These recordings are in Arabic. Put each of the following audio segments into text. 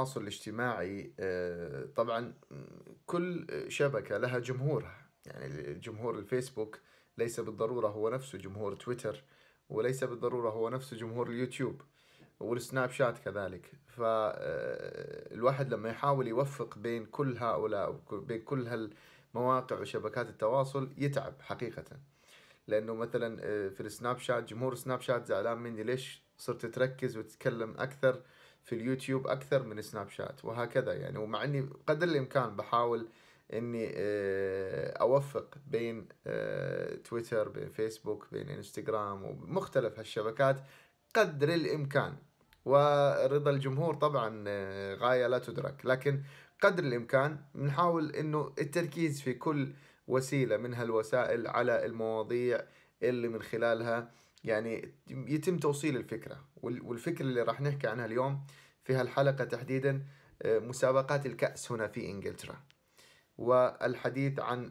التواصل الاجتماعي آه، طبعا كل شبكة لها جمهورها يعني جمهور الفيسبوك ليس بالضرورة هو نفسه جمهور تويتر وليس بالضرورة هو نفسه جمهور اليوتيوب والسناب شات كذلك فالواحد آه، لما يحاول يوفق بين كل هؤلاء بين كل هالمواقع وشبكات التواصل يتعب حقيقة لأنه مثلا آه، في السناب شات جمهور سناب شات زعلان مني ليش صرت تركز وتتكلم أكثر في اليوتيوب اكثر من سناب شات وهكذا يعني ومع اني قدر الامكان بحاول اني آه، اوفق بين آه، تويتر بين فيسبوك بين انستغرام ومختلف هالشبكات قدر الامكان ورضا الجمهور طبعا آه، غايه لا تدرك لكن قدر الامكان بنحاول انه التركيز في كل وسيله من هالوسائل على المواضيع اللي من خلالها يعني يتم توصيل الفكرة والفكرة اللي راح نحكي عنها اليوم في هالحلقة تحديدا آه، مسابقات الكأس هنا في إنجلترا والحديث عن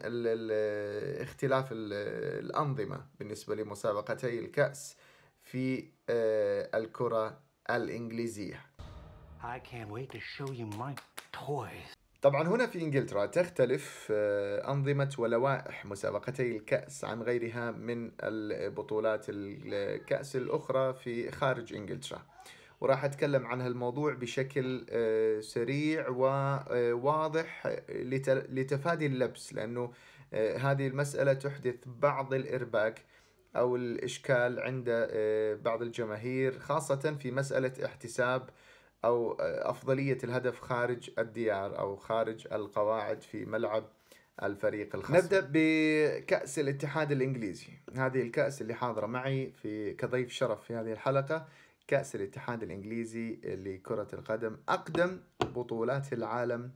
اختلاف الأنظمة بالنسبة لمسابقتي الكأس في آه، الكرة الإنجليزية I can't wait to show you my toys. طبعا هنا في انجلترا تختلف آه، انظمه ولوائح مسابقتي الكاس عن غيرها من البطولات الكاس الاخرى في خارج انجلترا وراح اتكلم عن هالموضوع بشكل آه، سريع وواضح آه، لتفادي اللبس لانه هذه المساله تحدث بعض الارباك او الاشكال عند بعض الجماهير خاصه في مساله احتساب أو أفضلية الهدف خارج الديار أو خارج القواعد في ملعب الفريق الخصم نبدأ بكأس الاتحاد الإنجليزي هذه الكأس اللي حاضرة معي في كضيف شرف في هذه الحلقة كأس الاتحاد الإنجليزي لكرة القدم أقدم بطولات العالم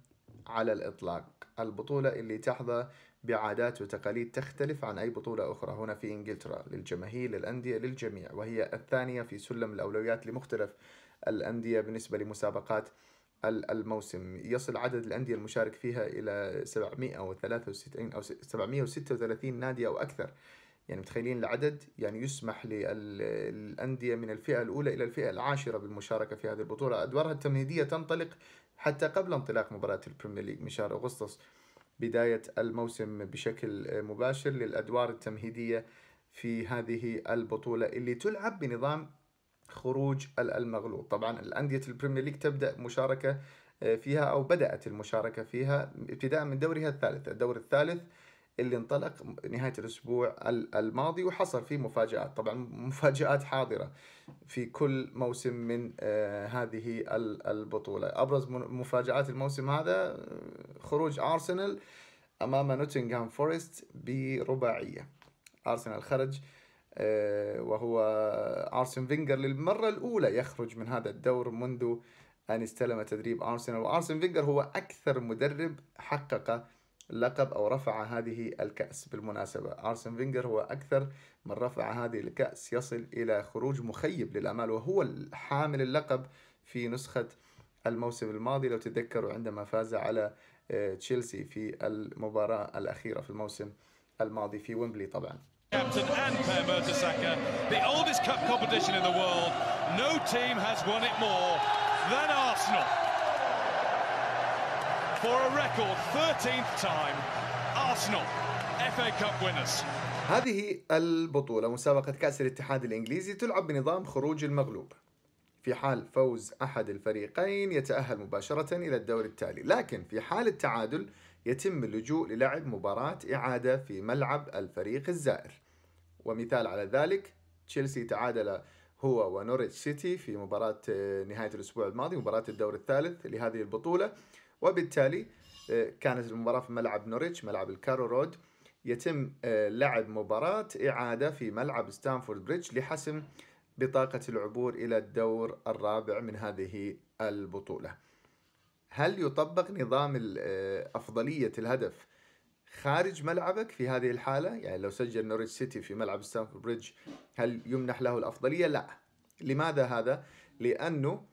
على الإطلاق البطولة اللي تحظى بعادات وتقاليد تختلف عن أي بطولة أخرى هنا في إنجلترا للجماهير للأندية للجميع وهي الثانية في سلم الأولويات لمختلف الأندية بالنسبة لمسابقات الموسم يصل عدد الأندية المشارك فيها إلى 763 أو 736 نادي أو أكثر يعني متخيلين العدد يعني يسمح للأندية من الفئة الأولى إلى الفئة العاشرة بالمشاركة في هذه البطولة أدوارها التمهيدية تنطلق حتى قبل انطلاق مباراة البريمير ليج من شهر أغسطس بداية الموسم بشكل مباشر للأدوار التمهيدية في هذه البطولة اللي تلعب بنظام خروج المغلوب طبعا الأندية البريمير ليج تبدأ مشاركة آه، فيها أو بدأت المشاركة فيها ابتداء من دورها الثالث الدور الثالث اللي انطلق نهاية الأسبوع الماضي وحصل فيه مفاجآت طبعا مفاجآت حاضرة في كل موسم من آه، هذه البطولة أبرز مفاجآت الموسم هذا آه، خروج أرسنال أمام نوتنغهام فورست برباعية أرسنال خرج آه، وهو أرسن فينجر للمرة الأولى يخرج من هذا الدور منذ أن استلم تدريب أرسنال وأرسن فينجر هو أكثر مدرب حقق لقب أو رفع هذه الكأس بالمناسبة أرسن فينجر هو أكثر من رفع هذه الكأس يصل إلى خروج مخيب للأمال وهو حامل اللقب في نسخة الموسم الماضي لو تتذكروا عندما فاز على آه، تشيلسي في المباراة الأخيرة في الموسم الماضي في ويمبلي طبعاً captain and Per Mertesacker, the oldest cup competition in the world. No team has won it more than Arsenal. For a record 13th time, Arsenal FA Cup winners. هذه البطولة مسابقة كأس الاتحاد الإنجليزي تلعب بنظام خروج المغلوب في حال فوز أحد الفريقين يتأهل مباشرة إلى الدور التالي لكن في حال التعادل يتم اللجوء للعب مباراة إعادة في ملعب الفريق الزائر ومثال على ذلك تشيلسي تعادل هو ونوريتش سيتي في مباراة آه، نهاية الأسبوع الماضي مباراة الدور الثالث لهذه البطولة وبالتالي آه، كانت المباراة في ملعب نوريتش ملعب الكارو رود يتم آه، لعب مباراة إعادة في ملعب ستانفورد بريدج لحسم بطاقة العبور إلى الدور الرابع من هذه البطولة هل يطبق نظام أفضلية الهدف خارج ملعبك في هذه الحاله يعني لو سجل نوريتش سيتي في ملعب ستانفورد بريدج هل يمنح له الافضليه لا لماذا هذا لانه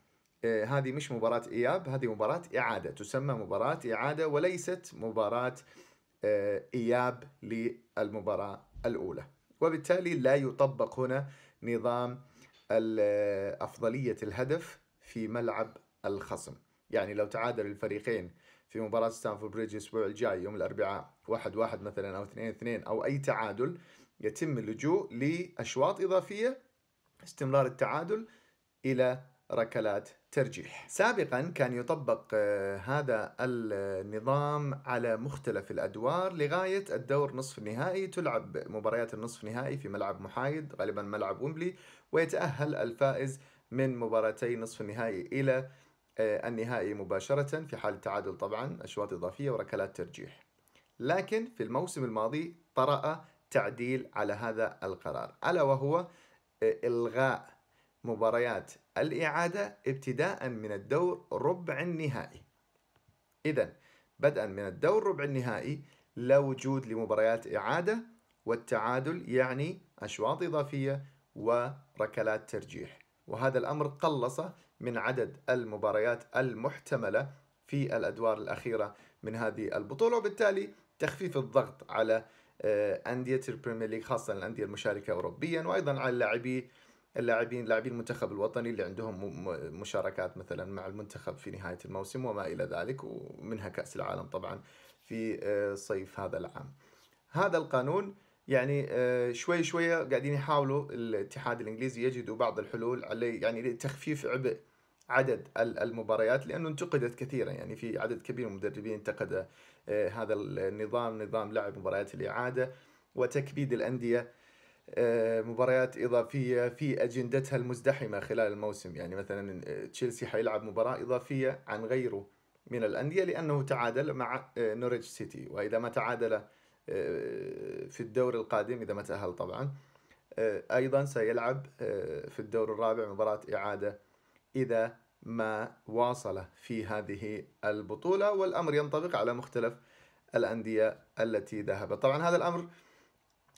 آه، هذه مش مباراة إياب هذه مباراة إعادة تسمى مباراة إعادة وليست مباراة آه، إياب للمباراة الأولى وبالتالي لا يطبق هنا نظام آه، أفضلية الهدف في ملعب الخصم يعني لو تعادل الفريقين في مباراة ستانفورد بريدج الأسبوع الجاي يوم الأربعاء واحد واحد مثلا أو اثنين اثنين أو أي تعادل يتم اللجوء لأشواط إضافية استمرار التعادل إلى ركلات ترجيح سابقا كان يطبق آه، هذا النظام على مختلف الأدوار لغاية الدور نصف النهائي تلعب مباريات النصف النهائي في ملعب محايد غالبا ملعب ومبلي ويتأهل الفائز من مباراتي نصف النهائي إلى آه، النهائي مباشرة في حال التعادل طبعا أشواط إضافية وركلات ترجيح لكن في الموسم الماضي طرأ تعديل على هذا القرار ألا وهو آه، إلغاء مباريات الإعادة ابتداء من الدور ربع النهائي إذا بدءا من الدور ربع النهائي لا وجود لمباريات إعادة والتعادل يعني أشواط إضافية وركلات ترجيح وهذا الأمر قلص من عدد المباريات المحتملة في الأدوار الأخيرة من هذه البطولة وبالتالي تخفيف الضغط على آه، أندية البريمير ليج خاصة الأندية المشاركة أوروبيا وأيضا على اللاعبين اللاعبين لاعبي المنتخب الوطني اللي عندهم مشاركات مثلا مع المنتخب في نهاية الموسم وما إلى ذلك ومنها كأس العالم طبعا في آه، صيف هذا العام هذا القانون يعني آه، شوي شوي قاعدين يحاولوا الاتحاد الإنجليزي يجدوا بعض الحلول عليه يعني لتخفيف عبء عدد المباريات لانه انتقدت كثيرا يعني في عدد كبير من المدربين انتقد آه، هذا النظام نظام لعب مباريات الاعاده وتكبيد الانديه آه، مباريات اضافيه في اجندتها المزدحمه خلال الموسم يعني مثلا آه، تشيلسي حيلعب مباراه اضافيه عن غيره من الانديه لانه تعادل مع نوريتش سيتي واذا ما تعادل في الدور القادم اذا ما تاهل طبعا ايضا سيلعب في الدور الرابع مباراه اعاده إذا ما واصل في هذه البطولة والأمر ينطبق على مختلف الأندية التي ذهبت طبعا هذا الأمر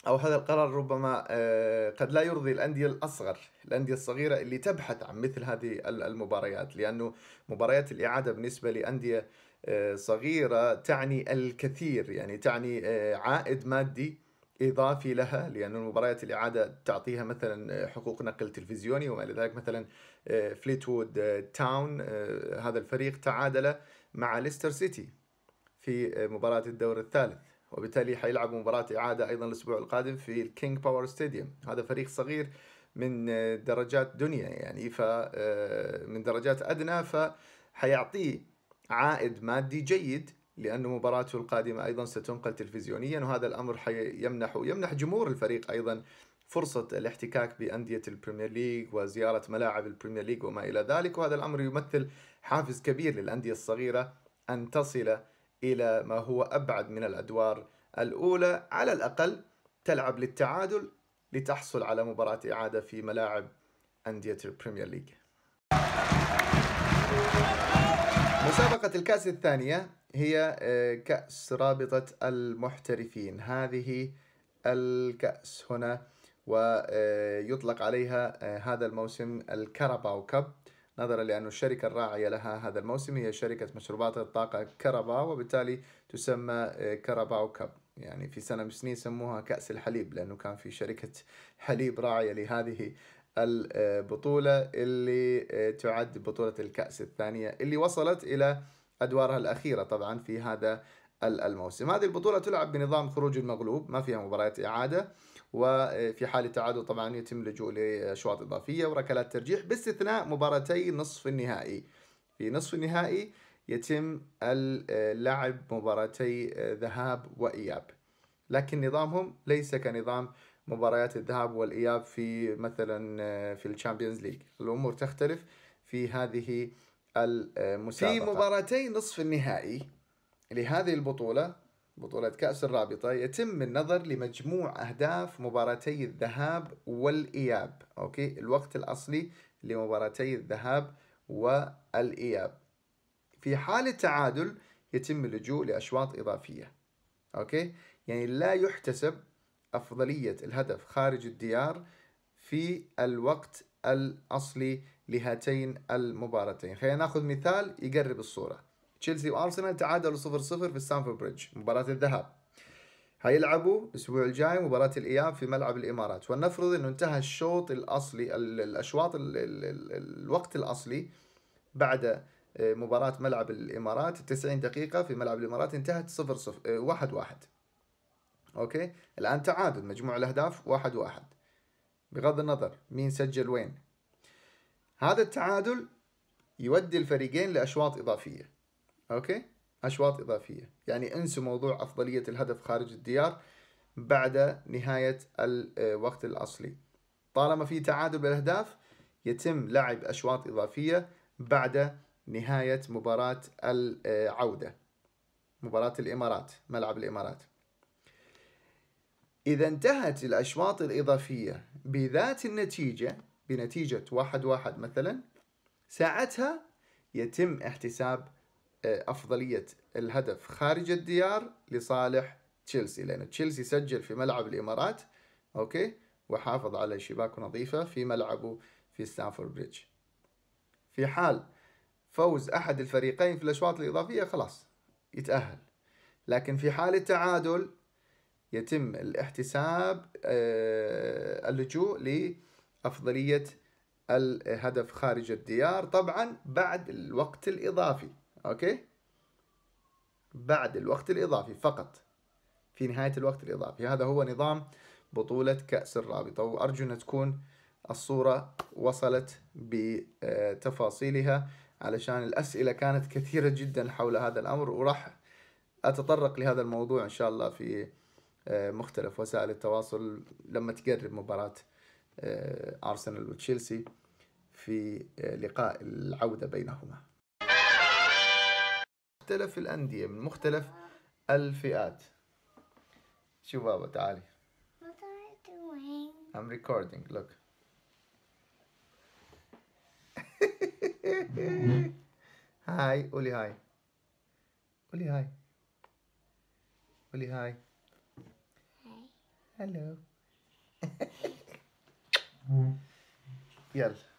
أو هذا القرار ربما آه، قد لا يرضي الأندية الأصغر الأندية الصغيرة اللي تبحث عن مثل هذه المباريات لأنه مباريات الإعادة بالنسبة لأندية آه، صغيرة تعني الكثير يعني تعني آه، عائد مادي اضافي لها لان المباريات الاعاده تعطيها مثلا آه، حقوق نقل تلفزيوني وما الى ذلك مثلا آه، فليتوود آه، تاون هذا الفريق تعادل مع ليستر سيتي في مباراه الدور الثالث وبالتالي حيلعب مباراه اعاده ايضا الاسبوع القادم في الكينج باور ستاديوم هذا فريق صغير من درجات دنيا يعني ف من درجات ادنى فحيعطيه عائد مادي جيد لأن مباراته القادمة أيضا ستنقل تلفزيونيا وهذا الأمر يمنح يمنح جمهور الفريق أيضا فرصة الاحتكاك بأندية البريمير ليج وزيارة ملاعب البريمير ليج وما إلى ذلك وهذا الأمر يمثل حافز كبير للأندية الصغيرة أن تصل إلى ما هو أبعد من الأدوار الأولى على الأقل تلعب للتعادل لتحصل على مباراة إعادة في ملاعب أندية البريمير ليج مسابقة الكأس الثانية هي آه، كأس رابطة المحترفين هذه الكأس هنا ويطلق آه، عليها آه، هذا الموسم الكرباو كاب نظرا لأن الشركة الراعية لها هذا الموسم هي شركة مشروبات الطاقة كرباو وبالتالي تسمى كرباو كاب يعني في سنة من السنين سموها كأس الحليب لأنه كان في شركة حليب راعية لهذه البطولة اللي تعد بطولة الكأس الثانية اللي وصلت إلى أدوارها الأخيرة طبعا في هذا الموسم هذه البطولة تلعب بنظام خروج المغلوب ما فيها مباريات إعادة وفي حال التعادل طبعا يتم اللجوء لأشواط إضافية وركلات ترجيح باستثناء مباراتي نصف النهائي في نصف النهائي يتم اللعب مباراتي ذهاب وإياب لكن نظامهم ليس كنظام مباريات الذهاب والإياب في مثلا في الشامبيونز ليج الأمور تختلف في هذه المسابقة في مباراتي نصف النهائي لهذه البطولة بطولة كأس الرابطة يتم النظر لمجموع أهداف مباراتي الذهاب والإياب أوكي الوقت الأصلي لمباراتي الذهاب والإياب في حال التعادل يتم اللجوء لأشواط إضافية أوكي يعني لا يحتسب أفضلية الهدف خارج الديار في الوقت الأصلي لهاتين المباراتين خلينا ناخذ مثال يقرب الصورة تشيلسي وارسنال تعادلوا 0-0 في ستانفورد بريدج مباراة الذهاب هيلعبوا الاسبوع الجاي مباراة الاياب في ملعب الامارات ولنفرض انه انتهى الشوط الاصلي الاشواط الوقت الاصلي بعد آه، مباراة ملعب الامارات 90 دقيقة في ملعب الامارات انتهت 0 0 1 1 اوكي الان تعادل مجموع الاهداف 1 1 بغض النظر مين سجل وين هذا التعادل يودي الفريقين لأشواط إضافية أوكي أشواط إضافية يعني انسوا موضوع أفضلية الهدف خارج الديار بعد نهاية الوقت الأصلي طالما في تعادل بالأهداف يتم لعب أشواط إضافية بعد نهاية مباراة العودة مباراة الإمارات ملعب الإمارات إذا انتهت الأشواط الإضافية بذات النتيجة بنتيجة واحد واحد مثلا ساعتها يتم احتساب آه، أفضلية الهدف خارج الديار لصالح تشيلسي لأن تشيلسي سجل في ملعب الإمارات أوكي وحافظ على شباك نظيفة في ملعبه في ستانفورد بريدج في حال فوز أحد الفريقين في الأشواط الإضافية خلاص يتأهل لكن في حال التعادل يتم الاحتساب آه، اللجوء ل أفضلية الهدف خارج الديار طبعا بعد الوقت الإضافي أوكي بعد الوقت الإضافي فقط في نهاية الوقت الإضافي هذا هو نظام بطولة كأس الرابطة وأرجو أن تكون الصورة وصلت بتفاصيلها علشان الأسئلة كانت كثيرة جدا حول هذا الأمر وراح أتطرق لهذا الموضوع إن شاء الله في مختلف وسائل التواصل لما تقرب مباراة آه، أرسنال وتشيلسي في آه، لقاء العودة بينهما مختلف الأندية من مختلف الفئات شو بابا تعالي I'm recording, look هاي قولي هاي قولي هاي قولي هاي هاي هلو Yes